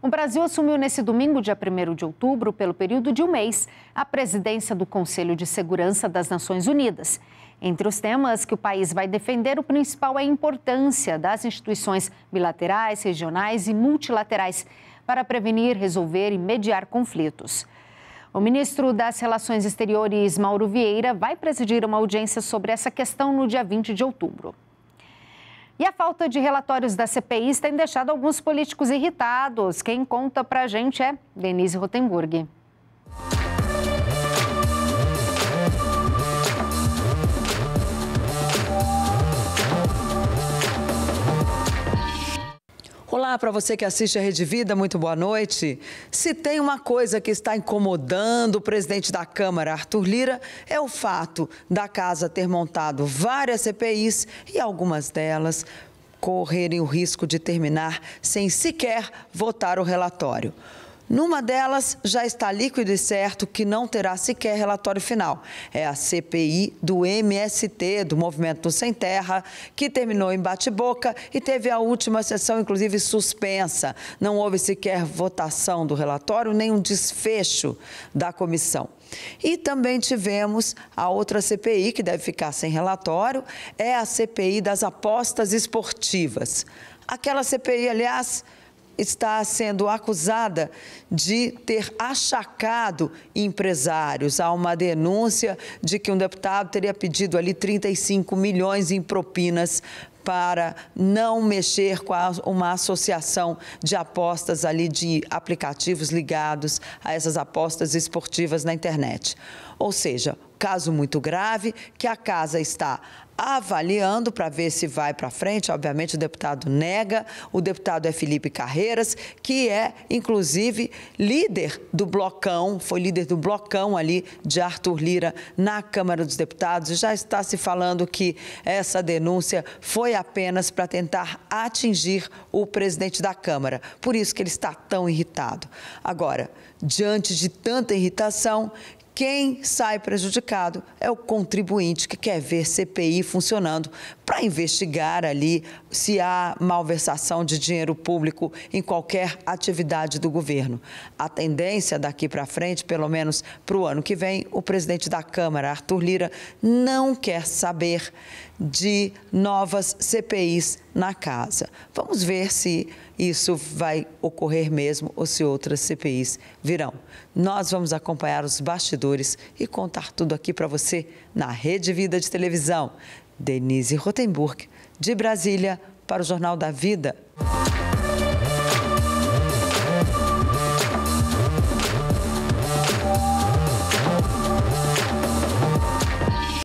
O Brasil assumiu nesse domingo, dia 1 de outubro, pelo período de um mês, a presidência do Conselho de Segurança das Nações Unidas. Entre os temas que o país vai defender, o principal é a importância das instituições bilaterais, regionais e multilaterais para prevenir, resolver e mediar conflitos. O ministro das Relações Exteriores, Mauro Vieira, vai presidir uma audiência sobre essa questão no dia 20 de outubro. E a falta de relatórios da CPI tem deixado alguns políticos irritados. Quem conta pra gente é Denise Rotenburg. Olá para você que assiste a Rede Vida, muito boa noite. Se tem uma coisa que está incomodando o presidente da Câmara, Arthur Lira, é o fato da casa ter montado várias CPIs e algumas delas correrem o risco de terminar sem sequer votar o relatório. Numa delas já está líquido e certo que não terá sequer relatório final. É a CPI do MST, do Movimento Sem Terra, que terminou em bate-boca e teve a última sessão, inclusive, suspensa. Não houve sequer votação do relatório, nem um desfecho da comissão. E também tivemos a outra CPI, que deve ficar sem relatório, é a CPI das apostas esportivas. Aquela CPI, aliás, está sendo acusada de ter achacado empresários. Há uma denúncia de que um deputado teria pedido ali 35 milhões em propinas para não mexer com uma associação de apostas ali de aplicativos ligados a essas apostas esportivas na internet. Ou seja, caso muito grave que a casa está avaliando para ver se vai para frente. Obviamente, o deputado nega. O deputado é Felipe Carreiras, que é, inclusive, líder do blocão, foi líder do blocão ali de Arthur Lira na Câmara dos Deputados. Já está se falando que essa denúncia foi apenas para tentar atingir o presidente da Câmara. Por isso que ele está tão irritado. Agora, diante de tanta irritação, quem sai prejudicado é o contribuinte que quer ver CPI funcionando para investigar ali se há malversação de dinheiro público em qualquer atividade do governo. A tendência daqui para frente, pelo menos para o ano que vem, o presidente da Câmara, Arthur Lira, não quer saber de novas CPIs na casa. Vamos ver se isso vai ocorrer mesmo ou se outras CPIs virão. Nós vamos acompanhar os bastidores e contar tudo aqui para você na Rede Vida de Televisão. Denise Rotenburg, de Brasília, para o Jornal da Vida.